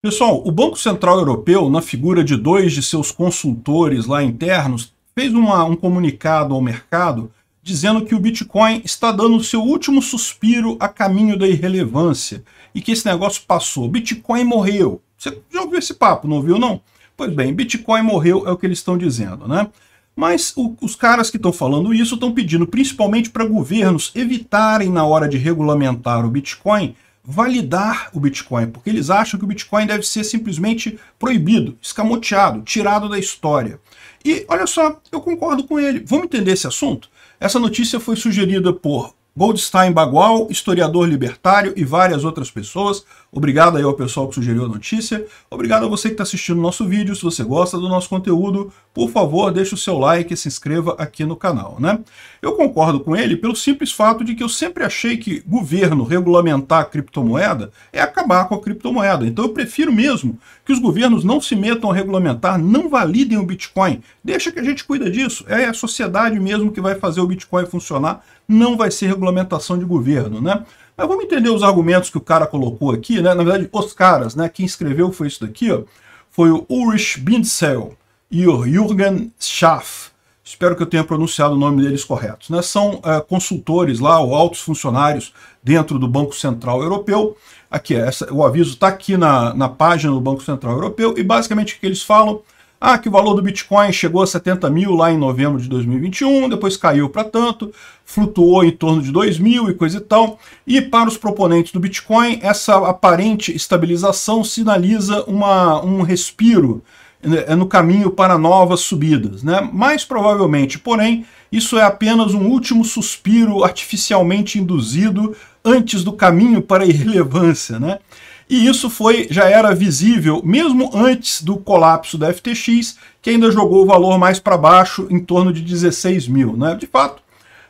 Pessoal, o Banco Central Europeu, na figura de dois de seus consultores lá internos, fez uma, um comunicado ao mercado dizendo que o Bitcoin está dando o seu último suspiro a caminho da irrelevância e que esse negócio passou. Bitcoin morreu. Você já ouviu esse papo, não ouviu não? Pois bem, Bitcoin morreu é o que eles estão dizendo, né? Mas o, os caras que estão falando isso estão pedindo principalmente para governos evitarem na hora de regulamentar o Bitcoin validar o Bitcoin, porque eles acham que o Bitcoin deve ser simplesmente proibido, escamoteado, tirado da história. E olha só, eu concordo com ele. Vamos entender esse assunto? Essa notícia foi sugerida por Goldstein Bagual, historiador libertário e várias outras pessoas. Obrigado aí ao pessoal que sugeriu a notícia. Obrigado a você que está assistindo o nosso vídeo. Se você gosta do nosso conteúdo, por favor, deixe o seu like e se inscreva aqui no canal. Né? Eu concordo com ele pelo simples fato de que eu sempre achei que governo regulamentar a criptomoeda é acabar com a criptomoeda. Então eu prefiro mesmo que os governos não se metam a regulamentar, não validem o Bitcoin. Deixa que a gente cuida disso. É a sociedade mesmo que vai fazer o Bitcoin funcionar, não vai ser regulamentação de governo. né? Mas vamos entender os argumentos que o cara colocou aqui, né? Na verdade, os caras, né? Quem escreveu foi isso daqui, ó. Foi o Ulrich Bindsel e o Jürgen Schaff. Espero que eu tenha pronunciado o nome deles correto. Né? São é, consultores lá, ou altos funcionários dentro do Banco Central Europeu. Aqui, é, essa, o aviso está aqui na, na página do Banco Central Europeu. E basicamente o que eles falam ah, que o valor do Bitcoin chegou a 70 mil lá em novembro de 2021, depois caiu para tanto, flutuou em torno de 2 mil e coisa e tal. E para os proponentes do Bitcoin, essa aparente estabilização sinaliza uma, um respiro né, é no caminho para novas subidas. Né? Mais provavelmente, porém, isso é apenas um último suspiro artificialmente induzido antes do caminho para a irrelevância. Né? E isso foi já era visível mesmo antes do colapso da FTX, que ainda jogou o valor mais para baixo, em torno de 16 mil. Né? De fato,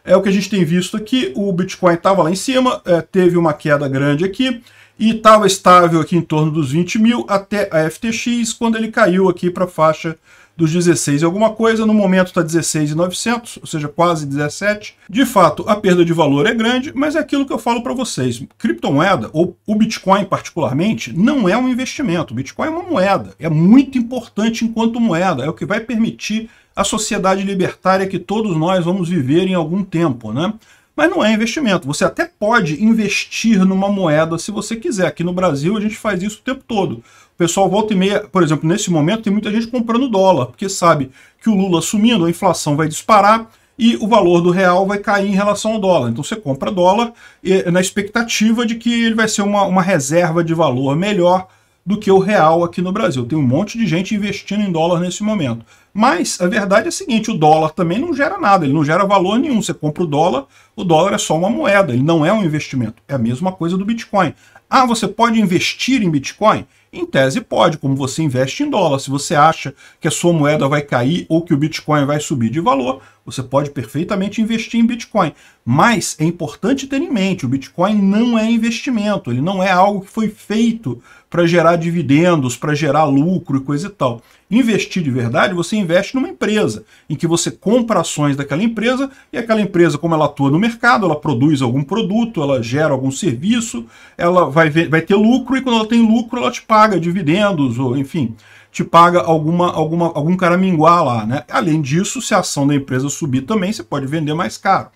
é o que a gente tem visto aqui, o Bitcoin estava lá em cima, é, teve uma queda grande aqui, e estava estável aqui em torno dos 20 mil até a FTX, quando ele caiu aqui para a faixa dos 16 e alguma coisa, no momento está 16,900, ou seja, quase 17. De fato, a perda de valor é grande, mas é aquilo que eu falo para vocês. Criptomoeda, ou o Bitcoin particularmente, não é um investimento. O Bitcoin é uma moeda, é muito importante enquanto moeda, é o que vai permitir a sociedade libertária que todos nós vamos viver em algum tempo, né? Mas não é investimento. Você até pode investir numa moeda se você quiser. Aqui no Brasil a gente faz isso o tempo todo pessoal volta e meia, por exemplo, nesse momento tem muita gente comprando dólar, porque sabe que o Lula assumindo, a inflação vai disparar e o valor do real vai cair em relação ao dólar. Então você compra dólar é na expectativa de que ele vai ser uma, uma reserva de valor melhor do que o real aqui no Brasil. Tem um monte de gente investindo em dólar nesse momento. Mas a verdade é a seguinte, o dólar também não gera nada, ele não gera valor nenhum. Você compra o dólar, o dólar é só uma moeda, ele não é um investimento. É a mesma coisa do Bitcoin. Ah, você pode investir em Bitcoin? Em tese pode, como você investe em dólar, se você acha que a sua moeda vai cair ou que o Bitcoin vai subir de valor, você pode perfeitamente investir em Bitcoin. Mas é importante ter em mente, o Bitcoin não é investimento, ele não é algo que foi feito para gerar dividendos, para gerar lucro e coisa e tal. Investir de verdade, você investe numa empresa, em que você compra ações daquela empresa e aquela empresa, como ela atua no mercado, ela produz algum produto, ela gera algum serviço, ela vai, ver, vai ter lucro e quando ela tem lucro, ela te paga paga dividendos, ou enfim, te paga alguma, alguma, algum caraminguá lá. Né? Além disso, se a ação da empresa subir também, você pode vender mais caro.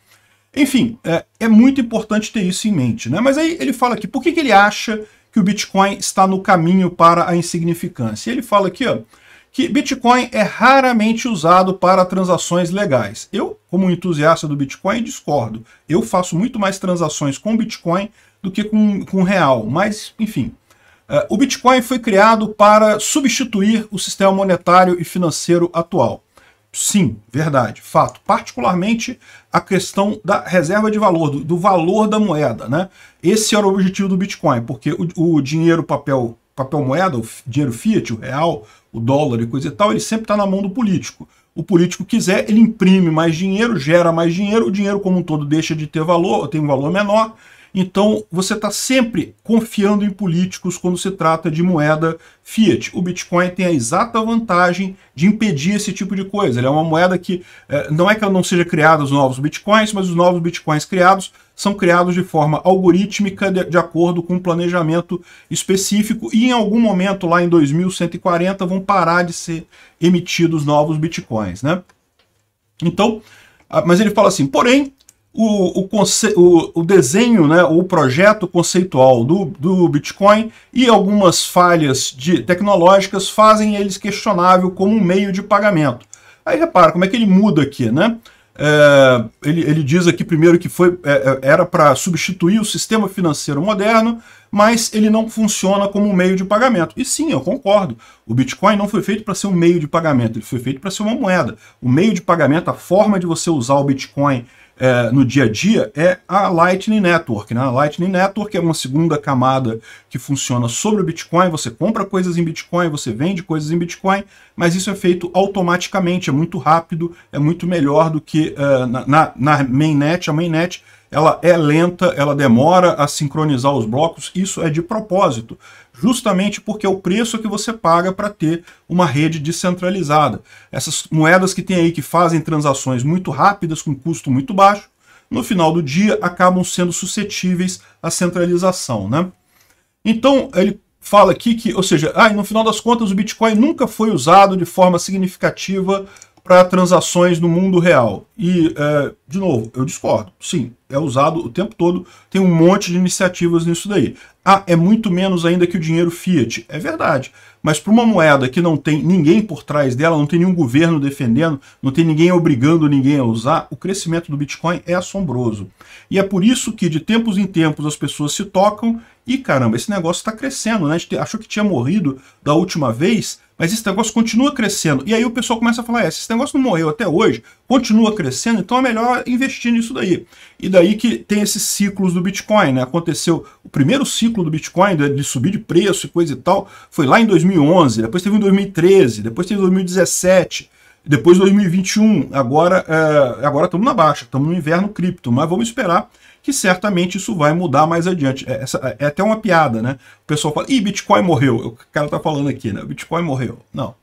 Enfim, é, é, muito importante ter isso em mente. Né? Mas aí ele fala aqui, por que, que ele acha que o Bitcoin está no caminho para a insignificância? Ele fala aqui ó, que Bitcoin é raramente usado para transações legais. Eu, como entusiasta do Bitcoin, discordo. Eu faço muito mais transações com Bitcoin do que com, com real. Mas, enfim, é, o Bitcoin foi criado para substituir o sistema monetário e financeiro atual. Sim, verdade, fato. Particularmente a questão da reserva de valor, do, do valor da moeda. Né? Esse era o objetivo do Bitcoin, porque o, o dinheiro papel, papel moeda, o dinheiro fiat, o real, o dólar e coisa e tal, ele sempre está na mão do político. O político quiser, ele imprime mais dinheiro, gera mais dinheiro, o dinheiro como um todo deixa de ter valor, tem um valor menor, então você está sempre confiando em políticos quando se trata de moeda fiat. O Bitcoin tem a exata vantagem de impedir esse tipo de coisa. Ele é uma moeda que eh, não é que ela não seja criada os novos Bitcoins, mas os novos Bitcoins criados são criados de forma algorítmica de, de, acordo com um planejamento específico e em algum momento lá em 2140 vão parar de ser emitidos novos bitcoins, né? Então, ah, mas ele fala assim, porém, o, o, conce, o, o desenho, né, o projeto conceitual do, do Bitcoin e algumas falhas de, tecnológicas fazem eles questionável como um meio de pagamento. Aí repara como é que ele muda aqui, né? É, ele, ele diz aqui primeiro que foi, é, é era para substituir o sistema financeiro moderno, mas ele não funciona como um meio de pagamento. E sim, eu concordo. O Bitcoin não foi feito para ser um meio de pagamento, ele foi feito para ser uma moeda. O meio de pagamento, a forma de você usar o Bitcoin é, no dia a dia é a Lightning Network. Né? A Lightning Network é uma segunda camada que funciona sobre o Bitcoin. Você compra coisas em Bitcoin, você vende coisas em Bitcoin, mas isso é feito automaticamente, é muito rápido, é muito melhor do que uh, na, na, na mainnet. A mainnet ela é lenta, ela demora a sincronizar os blocos, isso é de propósito, justamente porque é o preço que você paga para ter uma rede descentralizada. Essas moedas que tem aí que fazem transações muito rápidas, com custo muito baixo, no final do dia acabam sendo suscetíveis à centralização. Né? Então, ele fala aqui que, ou seja, ah, no final das contas o Bitcoin nunca foi usado de forma significativa para transações no mundo real. E, é, de novo, eu discordo. Sim, é usado o tempo todo, tem um monte de iniciativas nisso daí. Ah, é muito menos ainda que o dinheiro fiat. É verdade. Mas para uma moeda que não tem ninguém por trás dela, não tem nenhum governo defendendo, não tem ninguém obrigando ninguém a usar, o crescimento do Bitcoin é assombroso. E é por isso que de tempos em tempos as pessoas se tocam e caramba, esse negócio está crescendo, né? A gente achou que tinha morrido da última vez, mas esse negócio continua crescendo. E aí o pessoal começa a falar, é, esse negócio não morreu até hoje, continua crescendo, então é melhor investir nisso daí. E daí que tem esses ciclos do Bitcoin, né? Aconteceu o primeiro ciclo ciclo do Bitcoin, de subir de preço e coisa e tal, foi lá em 2011, depois teve em 2013, depois teve em 2017, depois 2021, agora é, agora estamos na baixa, estamos no inverno cripto, mas vamos esperar que certamente isso vai mudar mais adiante. É, essa, é até uma piada, né? O pessoal fala, ih, Bitcoin morreu. O cara tá falando aqui, né? Bitcoin morreu. Não.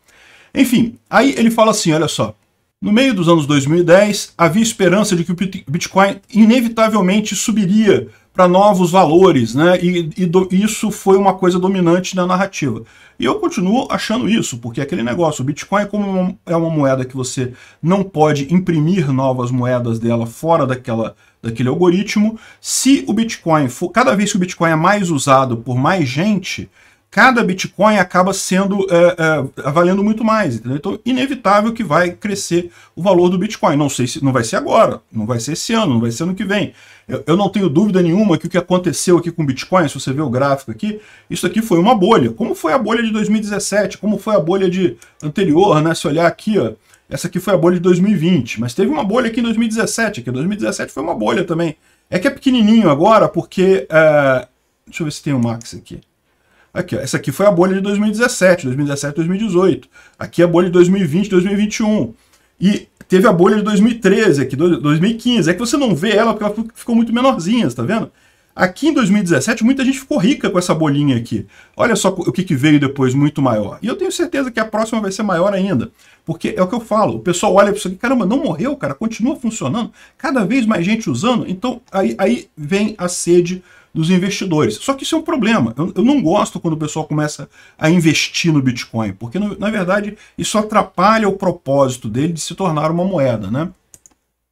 Enfim, aí ele fala assim, olha só. No meio dos anos 2010, havia esperança de que o Bitcoin inevitavelmente subiria para novos valores, né? E, e do, isso foi uma coisa dominante na narrativa. E eu continuo achando isso, porque é aquele negócio, o Bitcoin, é como uma, é uma moeda que você não pode imprimir novas moedas dela fora daquela, daquele algoritmo, se o Bitcoin for, cada vez que o Bitcoin é mais usado por mais gente, cada Bitcoin acaba sendo é, é, valendo muito mais. Entendeu? Então, inevitável que vai crescer o valor do Bitcoin. Não sei se não vai ser agora, não vai ser esse ano, não vai ser ano que vem. Eu, eu não tenho dúvida nenhuma que o que aconteceu aqui com o Bitcoin, se você ver o gráfico aqui, isso aqui foi uma bolha. Como foi a bolha de 2017? Como foi a bolha de anterior, né? Se olhar aqui, ó, essa aqui foi a bolha de 2020, mas teve uma bolha aqui em 2017, que 2017 foi uma bolha também. É que é pequenininho agora, porque... É... Deixa eu ver se tem o Max aqui. Aqui, ó, essa aqui foi a bolha de 2017, 2017, 2018. Aqui é a bolha de 2020, 2021. E teve a bolha de 2013, aqui 2015. É que você não vê ela porque ela ficou muito menorzinha, tá vendo? Aqui em 2017, muita gente ficou rica com essa bolinha aqui. Olha só o que, que veio depois muito maior. E eu tenho certeza que a próxima vai ser maior ainda. Porque é o que eu falo, o pessoal olha para isso aqui, caramba, não morreu, cara, continua funcionando. Cada vez mais gente usando. Então aí, aí vem a sede dos investidores. Só que isso é um problema. Eu, eu não gosto quando o pessoal começa a investir no Bitcoin, porque no, na verdade isso atrapalha o propósito dele de se tornar uma moeda, né?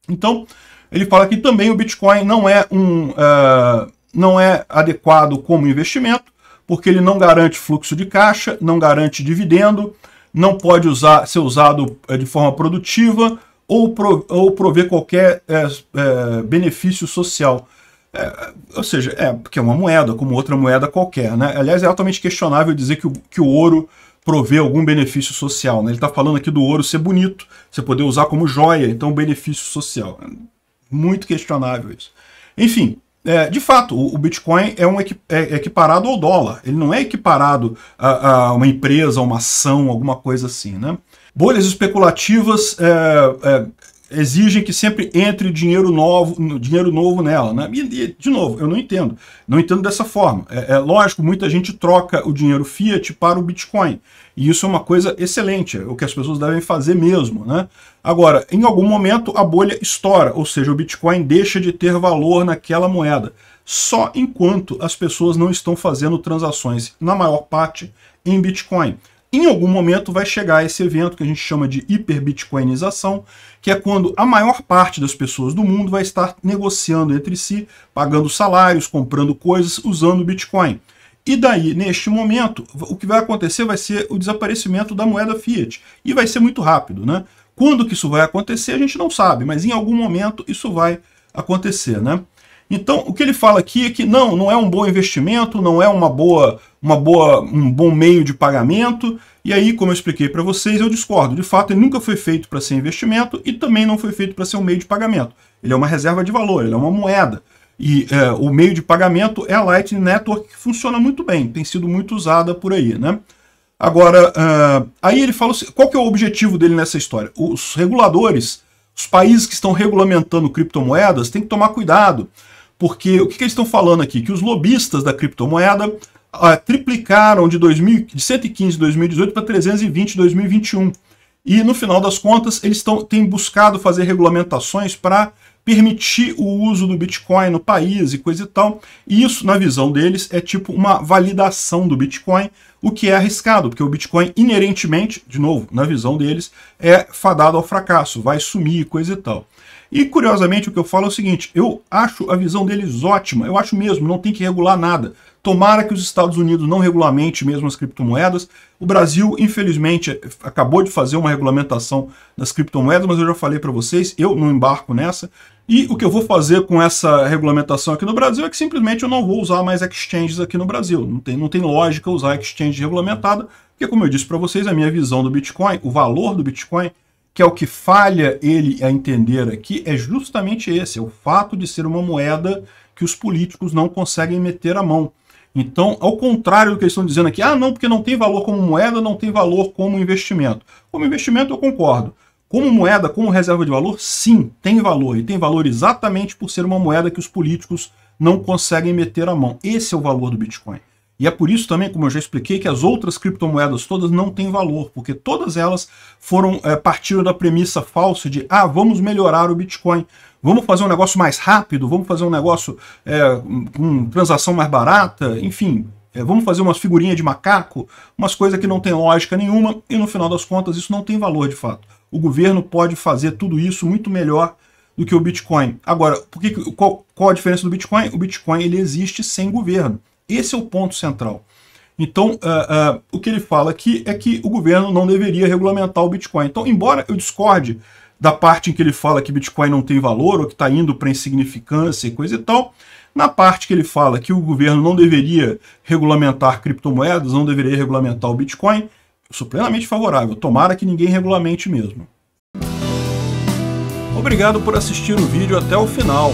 Então ele fala que também o Bitcoin não é um uh, não é adequado como investimento, porque ele não garante fluxo de caixa, não garante dividendo, não pode usar, ser usado eh, de forma produtiva ou, pro, ou prover qualquer é, é, benefício social. É, ou seja, é porque é uma moeda, como outra moeda qualquer. Né? Aliás, é altamente questionável dizer que o, que o ouro provê algum benefício social. Né? Ele está falando aqui do ouro ser bonito, você poder usar como joia, então benefício social. É muito questionável isso. Enfim, é, de fato, o, o Bitcoin é, um, equi é, é equiparado ao dólar. Ele não é equiparado a, a uma empresa, a uma ação, alguma coisa assim. Né? Bolhas especulativas é, é exigem que sempre entre dinheiro novo, dinheiro novo nela. Né? E, de novo, eu não entendo. Não entendo dessa forma. É, é, lógico, muita gente troca o dinheiro fiat para o Bitcoin. E isso é uma coisa excelente, é o que as pessoas devem fazer mesmo. Né? Agora, em algum momento a bolha estoura, ou seja, o Bitcoin deixa de ter valor naquela moeda. Só enquanto as pessoas não estão fazendo transações, na maior parte, em Bitcoin. Em algum momento vai chegar esse evento que a gente chama de hiperbitcoinização, que é quando a maior parte das pessoas do mundo vai estar negociando entre si, pagando salários, comprando coisas, usando Bitcoin. E daí, neste momento, o que vai acontecer vai ser o desaparecimento da moeda fiat. E vai ser muito rápido, né? Quando que isso vai acontecer, a gente não sabe, mas em algum momento isso vai acontecer, né? Então, o que ele fala aqui é que não, não é um bom investimento, não é uma boa, uma boa, um bom meio de pagamento. E aí, como eu expliquei para vocês, eu discordo. De fato, ele nunca foi feito para ser investimento e também não foi feito para ser um meio de pagamento. Ele é uma reserva de valor, ele é uma moeda. E é, o meio de pagamento é a Lightning Network, que funciona muito bem, tem sido muito usada por aí, né? Agora, uh, aí ele fala assim, qual que é o objetivo dele nessa história? Os reguladores, os países que estão regulamentando criptomoedas, têm que tomar cuidado, porque o que, que eles estão falando aqui? Que os lobistas da criptomoeda ah, triplicaram de, 2000, de 115 em 2018 para 320 em 2021. E no final das contas, eles tão, têm buscado fazer regulamentações para permitir o uso do Bitcoin no país e coisa e tal. E isso, na visão deles, é tipo uma validação do Bitcoin, o que é arriscado, porque o Bitcoin inerentemente, de novo, na visão deles, é fadado ao fracasso, vai sumir, e coisa e tal. E curiosamente o que eu falo é o seguinte, eu acho a visão deles ótima, eu acho mesmo, não tem que regular nada. Tomara que os Estados Unidos não regulamente mesmo as criptomoedas. O Brasil, infelizmente, acabou de fazer uma regulamentação das criptomoedas, mas eu já falei para vocês, eu não embarco nessa. E o que eu vou fazer com essa regulamentação aqui no Brasil é que simplesmente eu não vou usar mais exchanges aqui no Brasil. Não tem, não tem lógica usar exchange regulamentada, porque como eu disse para vocês, a minha visão do Bitcoin, o valor do Bitcoin que é o que falha ele a entender aqui, é justamente esse, é o fato de ser uma moeda que os políticos não conseguem meter a mão. Então, ao contrário do que eles estão dizendo aqui, ah, não, porque não tem valor como moeda, não tem valor como investimento. Como investimento, eu concordo. Como moeda, como reserva de valor, sim, tem valor. E tem valor exatamente por ser uma moeda que os políticos não conseguem meter a mão. Esse é o valor do Bitcoin. E é por isso também, como eu já expliquei, que as outras criptomoedas todas não têm valor, porque todas elas foram é, partiram da premissa falsa de ah, vamos melhorar o Bitcoin, vamos fazer um negócio mais rápido, vamos fazer um negócio é, com transação mais barata, enfim, é, vamos fazer umas figurinhas de macaco, umas coisas que não tem lógica nenhuma, e no final das contas isso não tem valor de fato. O governo pode fazer tudo isso muito melhor do que o Bitcoin. Agora, por que, qual, qual a diferença do Bitcoin? O Bitcoin ele existe sem governo. Esse é o ponto central. Então, uh, uh, o que ele fala aqui é que o governo não deveria regulamentar o Bitcoin. Então, embora eu discorde da parte em que ele fala que Bitcoin não tem valor ou que está indo para insignificância e coisa e tal, na parte que ele fala que o governo não deveria regulamentar criptomoedas, não deveria regulamentar o Bitcoin, eu sou plenamente favorável. Tomara que ninguém regulamente mesmo. Obrigado por assistir o vídeo até o final.